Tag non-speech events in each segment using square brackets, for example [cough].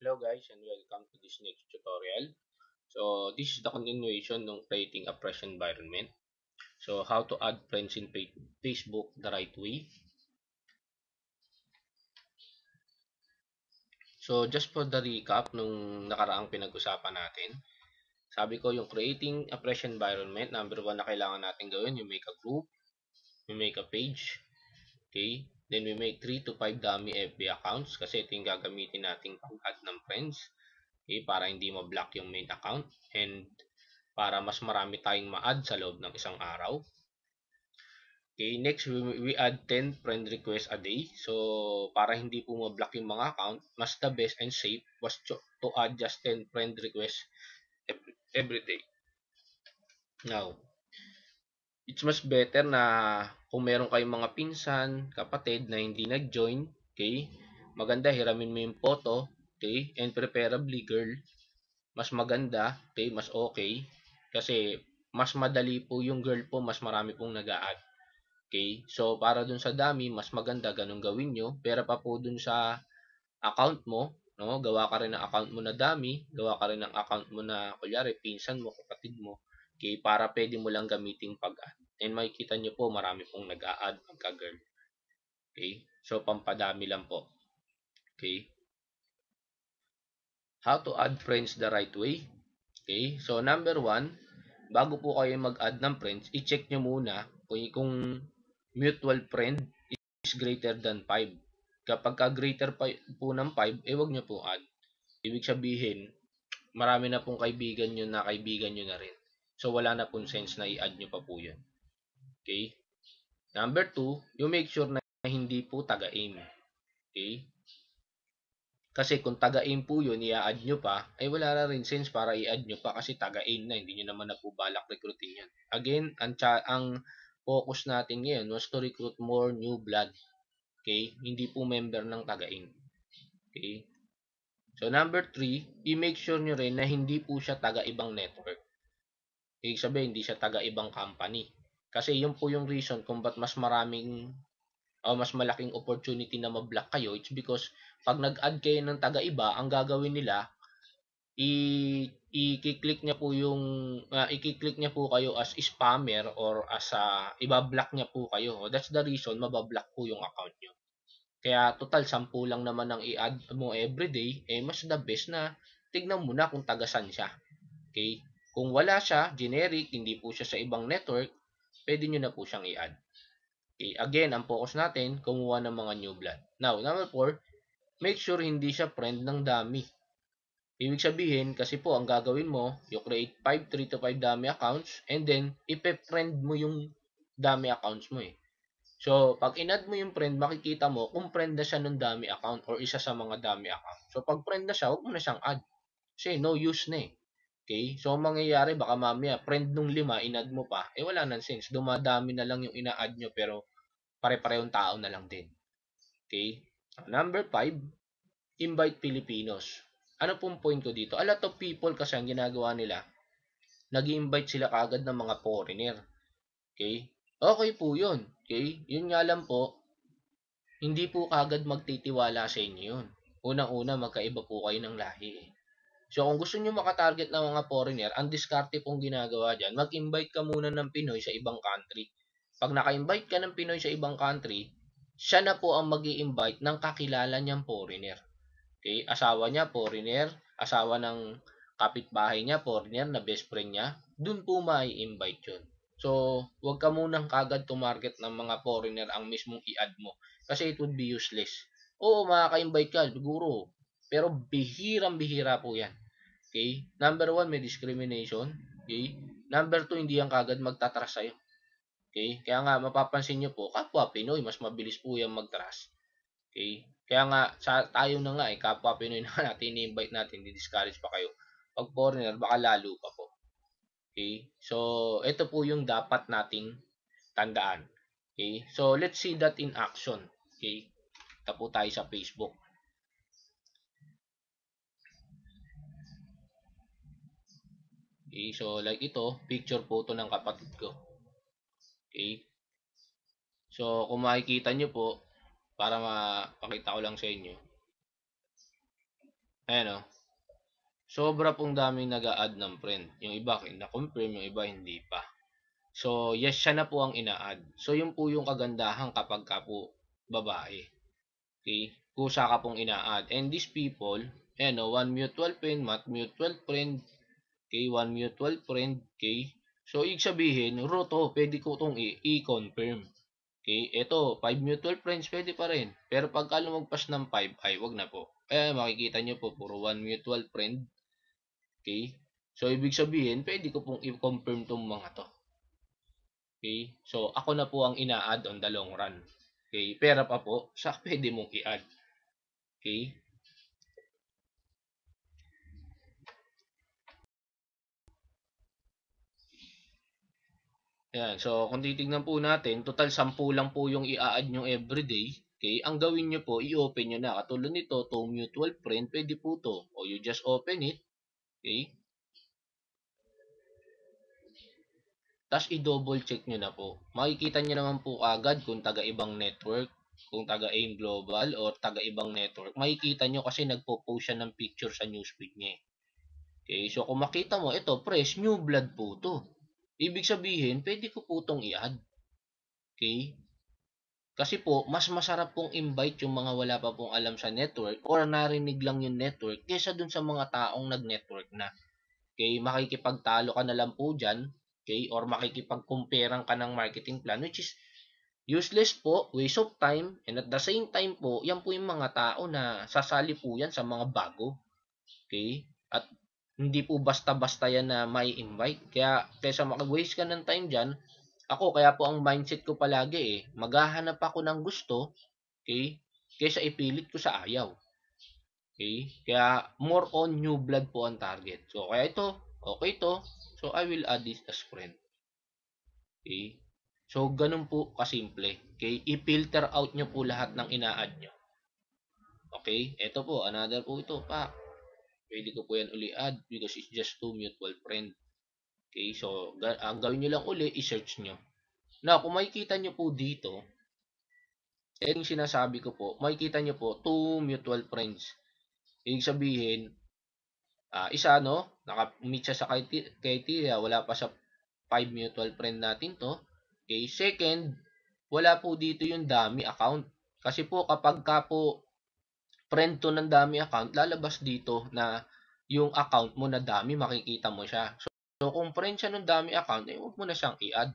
Hello guys and welcome to this next tutorial. So this is the continuation ng creating a fresh environment. So how to add friends in Facebook the right way. So just for the recap nung nakaraang pinag-usapan natin. Sabi ko yung creating a fresh environment, number 1 na kailangan natin gawin, you make a group, you make a page, okay, Then we make 3 to 5 dummy FB accounts kasi ito yung gagamitin nating pag-add ng friends. Okay, para hindi ma-block yung main account and para mas marami tayong ma-add sa loob ng isang araw. Okay, next we, we add 10 friend requests a day. So, para hindi po ma-block yung mga account, mas the best and safe was to, to add just 10 friend requests every, every day. Now, it's much better na kung meron kayong mga pinsan, kapatid na hindi nag-join, okay? Maganda, hiramin mo yung photo, okay? And preferably, girl, mas maganda, okay? Mas okay. Kasi, mas madali po yung girl po, mas marami pong nag -add. Okay? So, para dun sa dami, mas maganda ganung gawin nyo. Pero pa po dun sa account mo, no? gawa ka rin ng account mo na dami, gawa ka rin ng account mo na, kulyari, pinsan mo, kapatid mo, Okay, para pwede mo lang gamitin pag-add. And makikita nyo po, marami pong nag-a-add pagka-girl. Okay, so pampadami lang po. Okay. How to add friends the right way? Okay, so number one, bago po kayo mag-add ng friends, i-check nyo muna kung, kung mutual friend is greater than 5. Kapag ka greater pa, po ng 5, eh wag nyo po add. Ibig sabihin, marami na pong kaibigan nyo na kaibigan nyo na rin. So, wala na pong sense na i-add nyo pa po yun. Okay? Number two, you make sure na hindi po taga-aim. Okay? Kasi kung taga-aim po yun, i-add nyo pa, ay wala na rin sense para i-add nyo pa kasi taga-aim na. Hindi nyo naman na po balak recruitin yan. Again, ang, ang focus natin ngayon was to recruit more new blood. Okay? Hindi po member ng taga-aim. Okay? So, number three, i-make sure nyo rin na hindi po siya taga-ibang network. Ibig sabihin, hindi siya taga-ibang company. Kasi yun po yung reason kung ba't mas maraming o mas malaking opportunity na ma-block kayo, it's because pag nag-add kayo ng taga-iba, ang gagawin nila, i i-click niya po yung uh, i-click niya po kayo as spammer or as a uh, iba-block niya po kayo. That's the reason mabablock po yung account niyo. Kaya total 10 lang naman ang i-add mo everyday, eh mas the best na tignan mo na kung taga tagasan siya. Okay? Kung wala siya, generic, hindi po siya sa ibang network, pwede nyo na po siyang i-add. Okay, eh, again, ang focus natin, kumuha ng mga new blood. Now, number 4, make sure hindi siya friend ng dummy. Ibig sabihin, kasi po, ang gagawin mo, you create 5, 3 to 5 dummy accounts, and then, ipe-friend mo yung dummy accounts mo eh. So, pag inad mo yung friend, makikita mo kung friend na siya ng dummy account or isa sa mga dummy account. So, pag friend na siya, huwag mo na siyang add. Kasi no use na eh. Okay? So, mangyayari, baka mamaya, friend nung lima, inad mo pa, eh wala nang sense. Dumadami na lang yung ina-add nyo, pero pare-parehong tao na lang din. Okay? Number 5, invite Filipinos. Ano pong point ko dito? A lot of people kasi ang ginagawa nila, nag invite sila kagad ng mga foreigner. Okay? Okay po yun. Okay? Yun nga lang po, hindi po kagad magtitiwala sa inyo yun. Unang-una, magkaiba po kayo ng lahi. Eh. So kung gusto niyo makatarget ng mga foreigner, ang diskarte pong ginagawa diyan, mag-invite ka muna ng Pinoy sa ibang country. Pag naka-invite ka ng Pinoy sa ibang country, siya na po ang mag invite ng kakilala niyang foreigner. Okay? Asawa niya, foreigner. Asawa ng kapitbahay niya, foreigner, na best friend niya. Doon po mai invite yun. So, wag ka munang kagad market ng mga foreigner ang mismong i-add mo. Kasi it would be useless. Oo, makaka-invite ka, siguro. Pero bihirang-bihira po yan. Okay? Number one, may discrimination. Okay? Number two, hindi yan kagad magtatras sa'yo. Okay? Kaya nga, mapapansin nyo po, kapwa Pinoy, mas mabilis po yan magtras. Okay? Kaya nga, sa, tayo na nga, eh, kapwa Pinoy [laughs] na natin, ini-invite natin, di-discourage pa kayo. Pag foreigner, baka lalo pa po. Okay? So, ito po yung dapat nating tandaan. Okay? So, let's see that in action. Okay? Ito po tayo sa Facebook. Okay, so like ito, picture po ito ng kapatid ko. Okay. So, kung makikita nyo po, para mapakita ko lang sa inyo. Ayan o. Oh. Sobra pong daming nag add ng friend. Yung iba, na-confirm, yung iba hindi pa. So, yes, siya na po ang ina-add. So, yun po yung kagandahan kapag ka po babae. Okay? Kusa ka pong ina-add. And these people, ayan o, oh, one mutual friend, mat mutual friend, K1 mutual friend K. So, ibig sabihin, root ho, pwede ko itong i-confirm. Okay, ito, 5 mutual friends pwede pa rin. Pero pagka lumagpas ng 5, ay wag na po. Kaya makikita nyo po, puro 1 mutual friend. Okay, so ibig sabihin, pwede ko pong i-confirm itong mga to. Okay, so ako na po ang ina-add on the long run. Okay, pera pa po, sa pwede mong i-add. Okay, Yan. So, kung titignan po natin, total 10 lang po yung i-add nyo everyday. Okay? Ang gawin nyo po, i-open nyo na. Katulad nito, to mutual print, pwede po to. O you just open it. Okay? Tapos i-double check nyo na po. Makikita nyo naman po agad kung taga-ibang network, kung taga-AIM Global, or taga-ibang network. Makikita nyo kasi nagpo-post siya ng picture sa newsfeed niya. Eh. Okay? So, kung makita mo, ito, press, new blood po to. Ibig sabihin, pwede ko po itong i-add. Okay? Kasi po, mas masarap pong invite yung mga wala pa pong alam sa network or narinig lang yung network kesa dun sa mga taong nag-network na. Okay, makikipagtalo ka na lang po dyan. Okay, or makikipagkumperang ka ng marketing plan which is useless po, waste of time, and at the same time po, yan po yung mga tao na sasali po yan sa mga bago. Okay? At hindi po basta-basta yan na may invite. Kaya mag-waste ka ng time dyan, ako kaya po ang mindset ko palagi eh, maghahanap ako ng gusto, okay, kaysa ipilit ko sa ayaw. Okay? Kaya more on new blood po ang target. So kaya ito, okay to. So I will add this as friend. Okay? So ganun po kasimple. Okay? I-filter out nyo po lahat ng ina-add nyo. Okay? Ito po, another po ito, pa. Pwede ko po yan uli add because it's just two mutual friend. Okay, so ang gawin nyo lang uli, i-search nyo. Now, kung makikita nyo po dito, eh, yung sinasabi ko po, makikita nyo po, two mutual friends. Ibig sabihin, uh, isa no, naka-meet siya sa criteria, wala pa sa five mutual friend natin to. Okay, second, wala po dito yung dummy account. Kasi po kapag ka po friend to ng dami account, lalabas dito na yung account mo na dami, makikita mo siya. So, so kung friend siya ng dami account, eh, huwag mo na siyang i-add.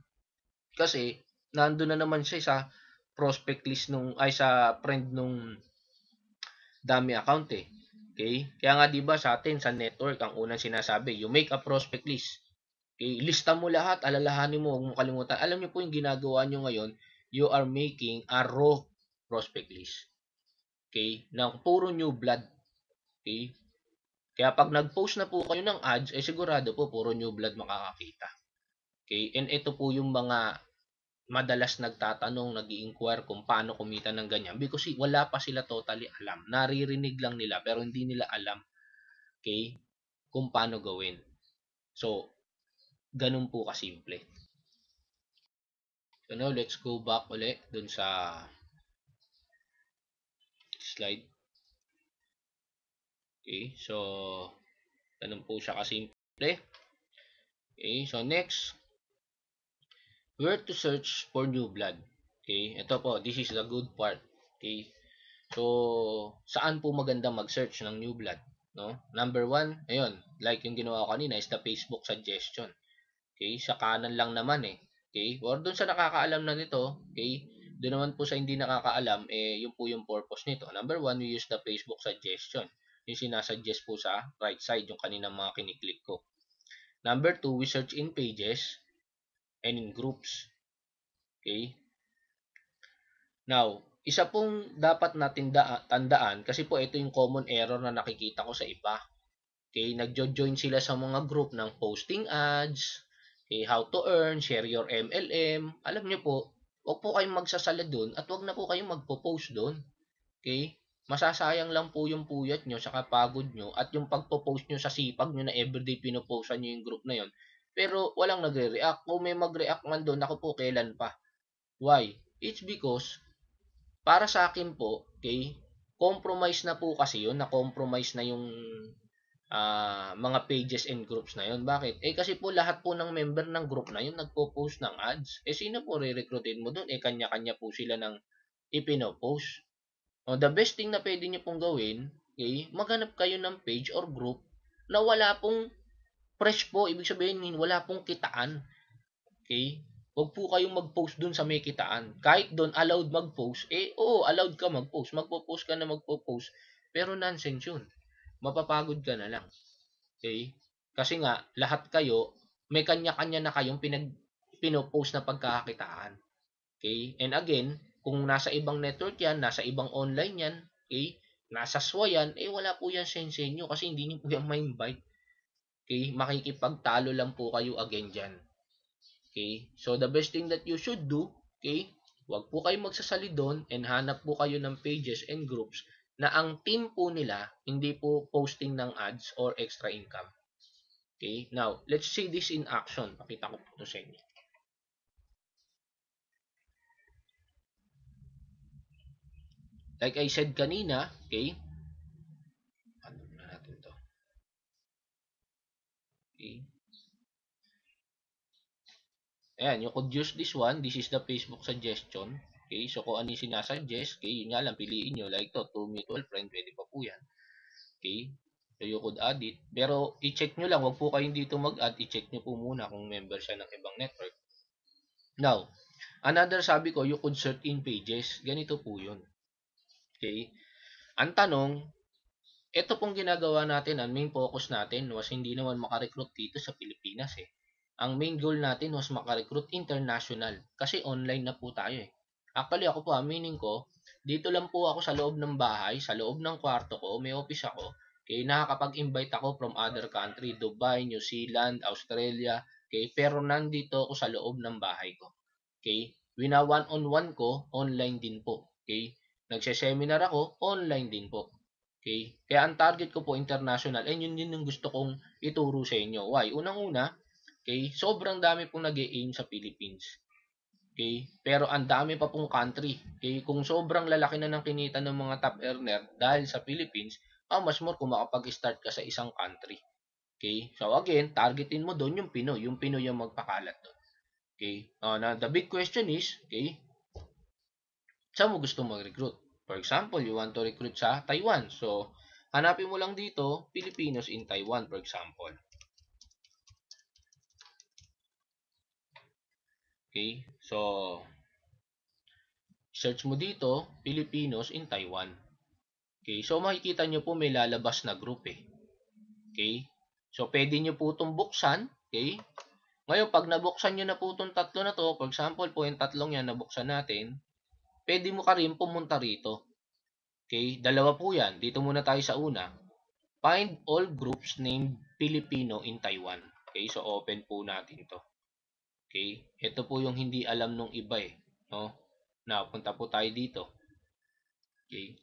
Kasi, nando na naman siya sa prospect list nung, ay sa friend nung dami account eh. Okay? Kaya nga 'di ba sa atin sa network ang unang sinasabi, you make a prospect list. Okay, lista mo lahat, alalahanin mo, huwag mo kalimutan. Alam niyo po yung ginagawa niyo ngayon, you are making a raw prospect list okay, ng puro new blood. Okay? Kaya pag nag-post na po kayo ng ads, eh sigurado po puro new blood makakakita. Okay? And ito po yung mga madalas nagtatanong, nag inquire kung paano kumita ng ganyan because wala pa sila totally alam. Naririnig lang nila pero hindi nila alam okay, kung paano gawin. So, ganun po kasimple. So now, let's go back ulit dun sa slide. Okay, so ganun po siya kasimple. Okay, so next, where to search for new blood. Okay, ito po, this is the good part. Okay, so saan po maganda mag-search ng new blood? No? Number one, ayun, like yung ginawa ko kanina is the Facebook suggestion. Okay, sa kanan lang naman eh. Okay, or dun sa nakakaalam na nito, okay, doon naman po sa hindi nakakaalam, eh, yun po yung purpose nito. Number one, we use the Facebook suggestion. Yung sinasuggest po sa right side, yung kaninang mga kiniklik ko. Number two, we search in pages and in groups. Okay? Now, isa pong dapat natin tandaan, kasi po ito yung common error na nakikita ko sa iba. Okay, nag join sila sa mga group ng posting ads, okay, how to earn, share your MLM. Alam nyo po, Huwag po kayong magsasala doon at huwag na po kayong magpo-post doon. Okay? Masasayang lang po yung puyat nyo, sa kapagod nyo, at yung pagpo-post nyo sa sipag nyo na everyday pinopostan nyo yung group na yon. Pero walang nagre-react. Kung may mag-react man doon, ako po kailan pa. Why? It's because, para sa akin po, okay, compromise na po kasi yun, na-compromise na yung uh, mga pages and groups na yon. Bakit? Eh kasi po lahat po ng member ng group na yon nagpo-post ng ads. Eh sino po re-recruitin mo doon? Eh kanya-kanya po sila ng ipino-post. O, the best thing na pwede niyo pong gawin, okay, maghanap kayo ng page or group na wala pong fresh po, ibig sabihin wala pong kitaan. Okay? Huwag po kayong mag-post dun sa may kitaan. Kahit dun allowed mag-post, eh oo, allowed ka mag-post. Magpo-post ka na magpo-post. Pero nonsense yun mapapagod ka na lang. Okay? Kasi nga, lahat kayo, may kanya-kanya na kayong pinag, pinopost na pagkakakitaan. Okay? And again, kung nasa ibang network yan, nasa ibang online yan, okay? Nasa SWA yan, eh wala po yan sa inyo kasi hindi niyo po yan ma-invite. Okay? Makikipagtalo lang po kayo again dyan. Okay? So, the best thing that you should do, okay? Huwag po kayo magsasali doon and hanap po kayo ng pages and groups na ang team po nila hindi po posting ng ads or extra income. Okay? Now, let's see this in action. Pakita ko po ito sa inyo. Like I said kanina, okay? Ano na natin to? Okay. Ayan, you could use this one. This is the Facebook suggestion. Okay, so kung ano yung sinasuggest, okay, yun nga lang, piliin nyo. Like to, 2 mutual friend, pwede pa po yan. Okay, so you could add it. Pero, i-check nyo lang, wag po kayong dito mag-add, i-check nyo po muna kung member siya ng ibang network. Now, another sabi ko, you could search in pages. Ganito po yun. Okay, ang tanong, ito pong ginagawa natin, ang main focus natin was hindi naman makarecruit dito sa Pilipinas eh. Ang main goal natin was makarecruit international kasi online na po tayo eh. Actually, ako po, meaning ko, dito lang po ako sa loob ng bahay, sa loob ng kwarto ko, may office ako. Kaya nakakapag-invite ako from other country, Dubai, New Zealand, Australia. Okay, pero nandito ako sa loob ng bahay ko. Okay, wina one-on-one ko, online din po. Okay, nagse-seminar ako, online din po. Okay, kaya ang target ko po international and yun din yung gusto kong ituro sa inyo. Why? Unang-una, okay, sobrang dami pong nag aim sa Philippines. Okay? Pero ang dami pa pong country. Okay? Kung sobrang lalaki na ng kinita ng mga top earner dahil sa Philippines, how ah, much more kung makapag-start ka sa isang country. Okay? So again, targetin mo doon yung Pinoy. Yung Pinoy yung magpakalat doon. Okay? Uh, ah, now, the big question is, okay, saan mo gusto mag-recruit? For example, you want to recruit sa Taiwan. So, hanapin mo lang dito, Filipinos in Taiwan, for example. Okay? So, search mo dito, Filipinos in Taiwan. Okay? So, makikita nyo po may lalabas na group eh. Okay? So, pwede nyo po itong buksan. Okay? Ngayon, pag nabuksan nyo na po itong tatlo na to, for example po yung tatlong yan nabuksan natin, pwede mo ka rin pumunta rito. Okay? Dalawa po yan. Dito muna tayo sa una. Find all groups named Filipino in Taiwan. Okay? So, open po natin to. Okay? Ito po yung hindi alam nung iba eh. No? Napunta po tayo dito. Okay?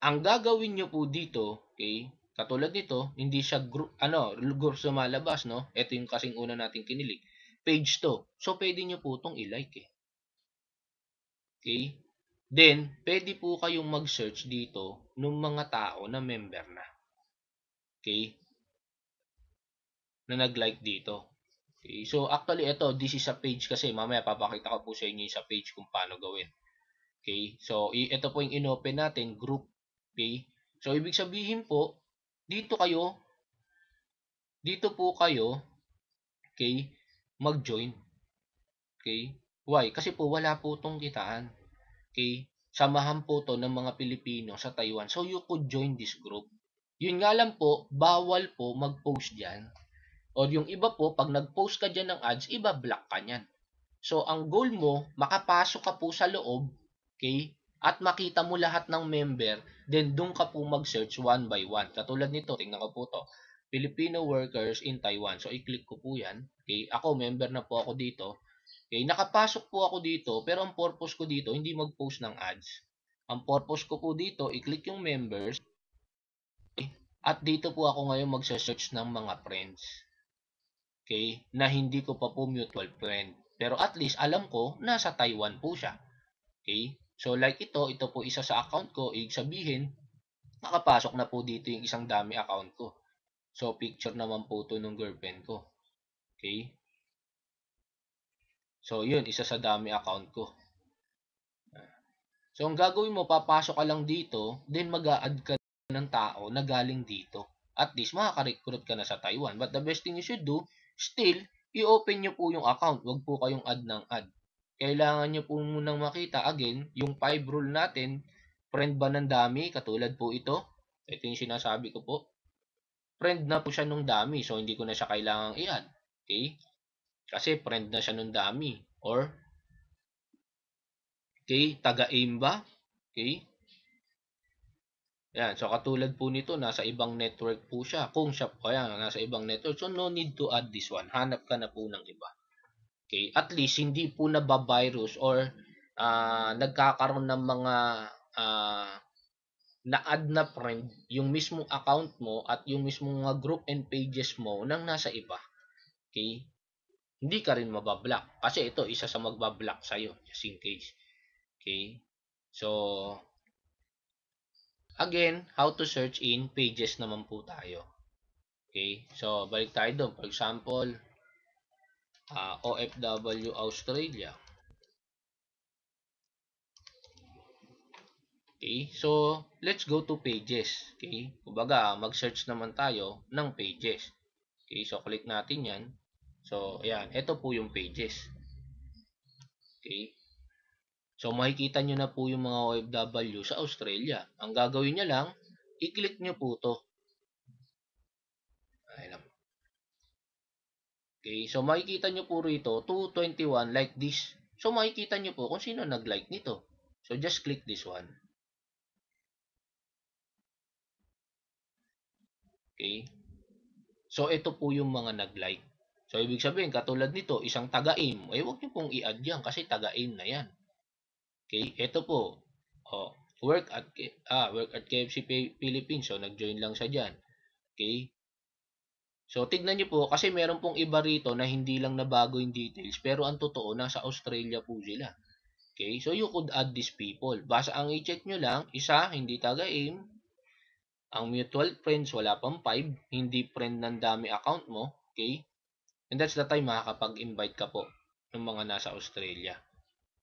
Ang gagawin nyo po dito, okay? Katulad nito, hindi siya group, ano, group sumalabas, no? Ito yung kasing una nating kinilig. Page to. So, pwede nyo po itong i-like eh. Okay? Then, pwede po kayong mag-search dito ng mga tao na member na. Okay? Na nag-like dito. Okay, so actually ito, this is a page kasi mamaya papakita ko po sa inyo sa page kung paano gawin. Okay, so ito po yung inopen natin, group. Okay, so ibig sabihin po, dito kayo, dito po kayo, okay, mag-join. Okay, why? Kasi po wala po itong kitaan. Okay, samahan po to ng mga Pilipino sa Taiwan. So you could join this group. Yun nga lang po, bawal po mag-post dyan Or yung iba po, pag nag-post ka dyan ng ads, iba-block ka niyan. So, ang goal mo, makapasok ka po sa loob, okay? At makita mo lahat ng member, then doon ka po mag-search one by one. Katulad nito, tingnan ko po to. Filipino workers in Taiwan. So, i-click ko po yan. Okay? Ako, member na po ako dito. Okay? Nakapasok po ako dito, pero ang purpose ko dito, hindi mag-post ng ads. Ang purpose ko po dito, i-click yung members. Okay? At dito po ako ngayon mag-search ng mga friends okay, na hindi ko pa po mutual friend. Pero at least alam ko, nasa Taiwan po siya. Okay? So like ito, ito po isa sa account ko, ibig sabihin, nakapasok na po dito yung isang dami account ko. So picture naman po to ng girlfriend ko. Okay? So yun, isa sa dami account ko. So ang gagawin mo, papasok ka lang dito, then mag add ka ng tao na galing dito. At least makaka-recruit ka na sa Taiwan. But the best thing you should do Still, i-open nyo po yung account. Huwag po kayong add ng add. Kailangan nyo po munang makita, again, yung 5 rule natin, friend ba ng dami, katulad po ito. Ito yung sinasabi ko po. Friend na po siya nung dami, so hindi ko na siya kailangang i-add. Okay? Kasi friend na siya nung dami. Or, okay, taga-aim ba? Okay? Yan, so katulad po nito, nasa ibang network po siya. Kung siya po, ayan, nasa ibang network. So no need to add this one. Hanap ka na po ng iba. Okay, at least hindi po nabavirus or uh, nagkakaroon ng mga uh, na-add na friend yung mismong account mo at yung mismong mga group and pages mo nang nasa iba. Okay? Hindi ka rin mabablock kasi ito isa sa magbablock sa'yo just in case. Okay? So, Again, how to search in pages naman po tayo. Okay? So, balik tayo doon. For example, uh, OFW Australia. Okay? So, let's go to pages. Okay? Kumbaga, mag-search naman tayo ng pages. Okay? So, click natin yan. So, ayan. Ito po yung pages. Okay? So makikita nyo na po yung mga OFW sa Australia. Ang gagawin nyo lang, i-click nyo po to. Ayan lang. Okay, so makikita nyo po rito, 221 like this. So makikita nyo po kung sino nag-like nito. So just click this one. Okay. So ito po yung mga nag-like. So ibig sabihin, katulad nito, isang taga-aim. Eh, huwag nyo pong i-add yan kasi taga-aim na yan. Okay, ito po. Oh, work at ah, work at KFC Philippines. So nag-join lang siya diyan. Okay? So tignan niyo po kasi meron pong iba rito na hindi lang nabago yung details pero ang totoo nasa Australia po sila. Okay? So you could add these people. Basta ang i-check niyo lang, isa hindi taga-aim. Ang mutual friends wala pang 5, hindi friend ng dami account mo, okay? And that's the time makakapag-invite ka po ng mga nasa Australia.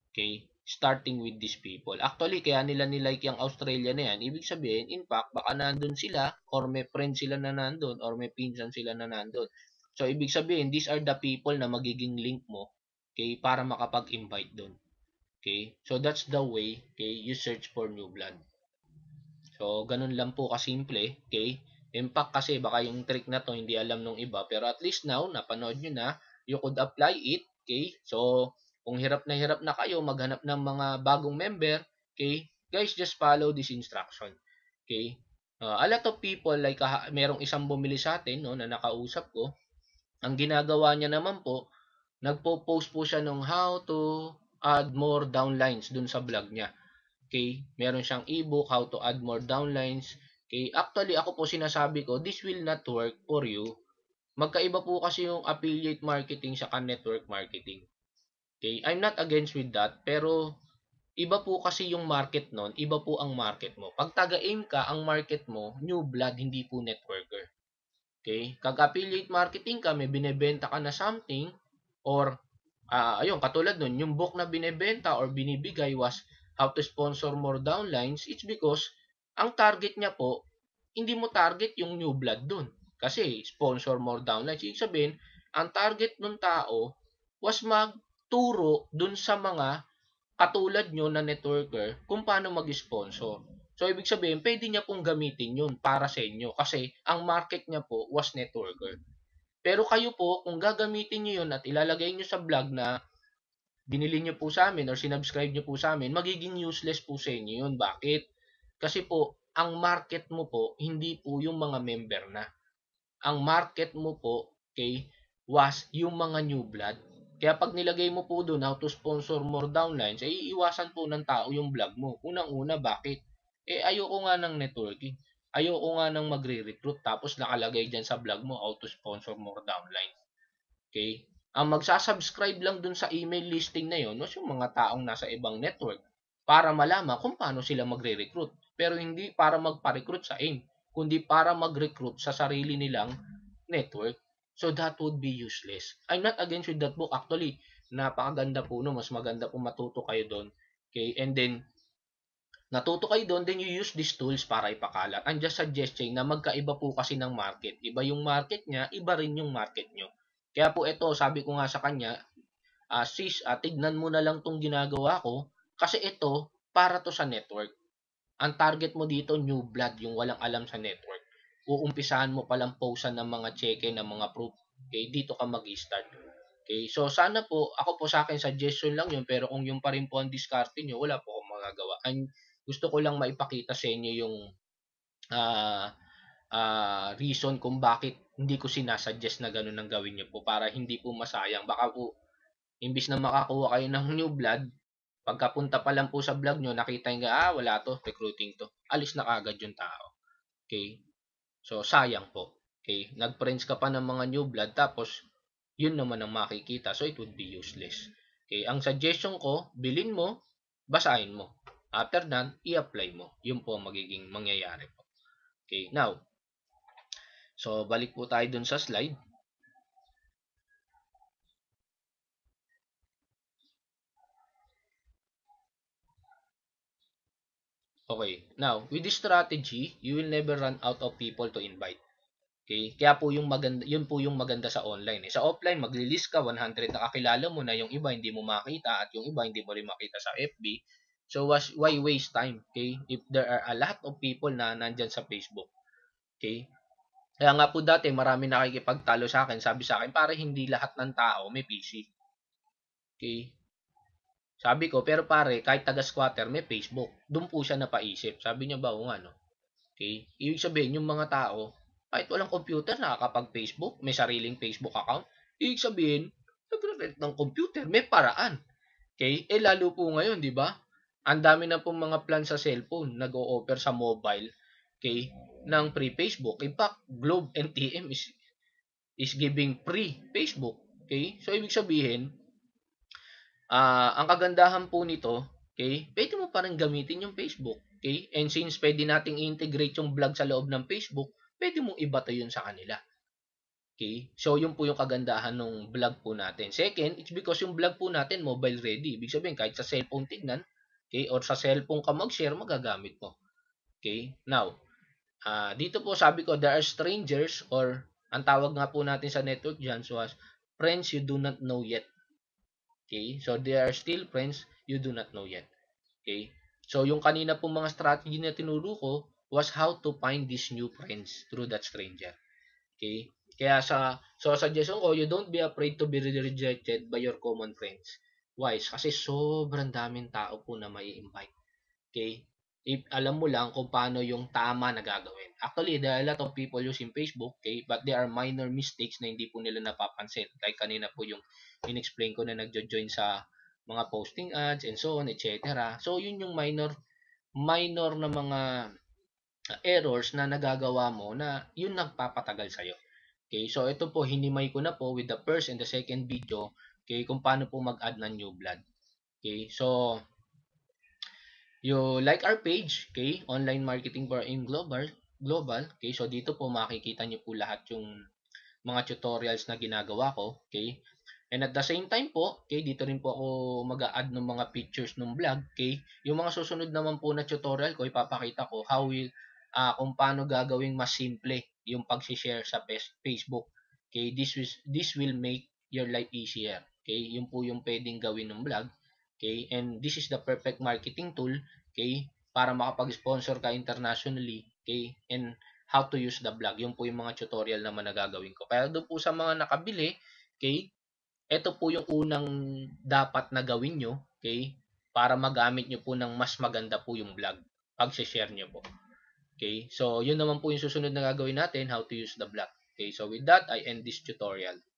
Okay? starting with these people. Actually, kaya nila nilike yung Australia na yan. Ibig sabihin, in fact, baka nandun sila or may friend sila na nandun or may pinsan sila na nandun. So, ibig sabihin, these are the people na magiging link mo okay, para makapag-invite doon. Okay? So, that's the way okay, you search for new blood. So, ganun lang po kasimple. Okay? Impact kasi baka yung trick na to hindi alam nung iba. Pero at least now, napanood nyo na, you could apply it. Okay? So, kung hirap na hirap na kayo maghanap ng mga bagong member, okay? Guys, just follow this instruction. Okay? Uh, a lot of people, like uh, merong isang bumili sa atin no, na nakausap ko, ang ginagawa niya naman po, nagpo-post po siya ng how to add more downlines dun sa blog niya. Okay? Meron siyang ebook, how to add more downlines. Okay? Actually, ako po sinasabi ko, this will not work for you. Magkaiba po kasi yung affiliate marketing sa network marketing. Okay, I'm not against with that, pero iba po kasi yung market nun, iba po ang market mo. Pag taga-aim ka, ang market mo, new blood, hindi po networker. Okay? Kag affiliate marketing ka, may binebenta ka na something or uh, ayun, katulad nun, yung book na binebenta or binibigay was how to sponsor more downlines, it's because ang target niya po, hindi mo target yung new blood dun. Kasi sponsor more downlines, ibig sabihin, ang target ng tao was mag turo dun sa mga katulad nyo na networker kung paano mag-sponsor. So, ibig sabihin, pwede niya pong gamitin yun para sa inyo kasi ang market niya po was networker. Pero kayo po, kung gagamitin niyo yun at ilalagay niyo sa vlog na binili niyo po sa amin or sinubscribe niyo po sa amin, magiging useless po sa inyo yun. Bakit? Kasi po, ang market mo po, hindi po yung mga member na. Ang market mo po, okay, was yung mga new blood kaya pag nilagay mo po doon how to sponsor more downlines, ay eh, iiwasan po ng tao yung vlog mo. Unang-una, bakit? Eh ayoko nga ng networking. Ayoko nga ng magre-recruit tapos nakalagay dyan sa vlog mo how to sponsor more downlines. Okay? Ang magsasubscribe lang doon sa email listing na yon was yung mga taong nasa ibang network para malaman kung paano sila magre-recruit. Pero hindi para magpa-recruit sa AIM, kundi para mag-recruit sa sarili nilang network So that would be useless. I'm not against with that book. Actually, napakaganda po no. Mas maganda po matuto kayo doon. Okay, and then natuto kayo doon, then you use these tools para ipakalat. I'm just suggesting na magkaiba po kasi ng market. Iba yung market niya, iba rin yung market nyo. Kaya po ito, sabi ko nga sa kanya, uh, sis, uh, tignan mo na lang tong ginagawa ko kasi ito, para to sa network. Ang target mo dito, new blood, yung walang alam sa network uumpisahan mo palang posan ng mga cheque, ng mga proof, okay, dito ka mag-start. Okay, so sana po, ako po sa akin, suggestion lang yun, pero kung yung pa rin po ang discarte nyo, wala po akong magagawa. And gusto ko lang maipakita sa inyo yung uh, uh, reason kung bakit hindi ko sinasuggest na ganun ang gawin nyo po para hindi po masayang. Baka po, imbis na makakuha kayo ng new blood, pagkapunta pa lang po sa vlog nyo, nakita nyo, ah, wala to, recruiting to. Alis na kagad yung tao. Okay? So, sayang po. Okay? nag prince ka pa ng mga new blood tapos yun naman ang makikita. So, it would be useless. Okay? Ang suggestion ko, bilin mo, basahin mo. After that, i-apply mo. Yun po magiging mangyayari po. Okay? Now, so balik po tayo dun sa slide. Okay. Now, with this strategy, you will never run out of people to invite. Okay? Kaya po yung maganda, yun po yung maganda sa online. Eh. Sa offline, magli-list ka 100 na kakilala mo na yung iba hindi mo makita at yung iba hindi mo rin makita sa FB. So, why waste time? Okay? If there are a lot of people na nandyan sa Facebook. Okay? Kaya nga po dati, marami nakikipagtalo sa akin. Sabi sa akin, para hindi lahat ng tao may PC. Okay? Sabi ko, pero pare, kahit taga-squatter, may Facebook. Doon po siya napaisip. Sabi niya ba, o nga, no? Okay? Ibig sabihin, yung mga tao, kahit walang computer, nakakapag-Facebook, may sariling Facebook account. Ibig sabihin, nag ng computer, may paraan. Okay? Eh, lalo po ngayon, di ba? Ang dami na pong mga plan sa cellphone, nag-o-offer sa mobile, okay, ng free Facebook. In fact, Globe NTM is, is giving free Facebook. Okay? So, ibig sabihin, Uh, ang kagandahan po nito, okay, pwede mo pa rin gamitin yung Facebook. Okay? And since pwede nating integrate yung blog sa loob ng Facebook, pwede mong ibato yun sa kanila. Okay? So, yun po yung kagandahan ng blog po natin. Second, it's because yung blog po natin mobile ready. Ibig sabihin, kahit sa cellphone tignan, okay, or sa cellphone ka mag-share, magagamit mo. Okay? Now, uh, dito po sabi ko, there are strangers or ang tawag nga po natin sa network dyan, so as friends you do not know yet. Okay? So, there are still friends you do not know yet. Okay? So, yung kanina pong mga strategy na tinuro ko was how to find these new friends through that stranger. Okay? Kaya sa, so suggestion ko, you don't be afraid to be rejected by your common friends. Why? Kasi sobrang daming tao po na mai invite Okay? if alam mo lang kung paano yung tama na gagawin. Actually, there are a lot of people using Facebook, okay? But there are minor mistakes na hindi po nila napapansin. Like kanina po yung inexplain ko na nagjo-join sa mga posting ads and so on, etc. So, yun yung minor minor na mga errors na nagagawa mo na yun nagpapatagal sa'yo. Okay, so ito po, hinimay ko na po with the first and the second video, okay, kung paano po mag-add ng new blood. Okay, so you like our page, okay? Online Marketing for in Global. Global, okay? So dito po makikita niyo po lahat yung mga tutorials na ginagawa ko, okay? And at the same time po, okay, dito rin po ako mag-a-add ng mga pictures ng vlog, okay? Yung mga susunod naman po na tutorial ko, ipapakita ko how will, uh, kung paano gagawing mas simple yung pag-share sa Facebook. Okay, this, is, this will make your life easier. Okay, yun po yung pwedeng gawin ng vlog. Okay? And this is the perfect marketing tool, okay? Para makapag-sponsor ka internationally, okay? And how to use the blog. Yung po yung mga tutorial naman na gagawin ko. Kaya doon po sa mga nakabili, okay? Ito po yung unang dapat na gawin nyo, okay? Para magamit nyo po ng mas maganda po yung blog pag share nyo po. Okay? So, yun naman po yung susunod na gagawin natin, how to use the blog. Okay? So, with that, I end this tutorial.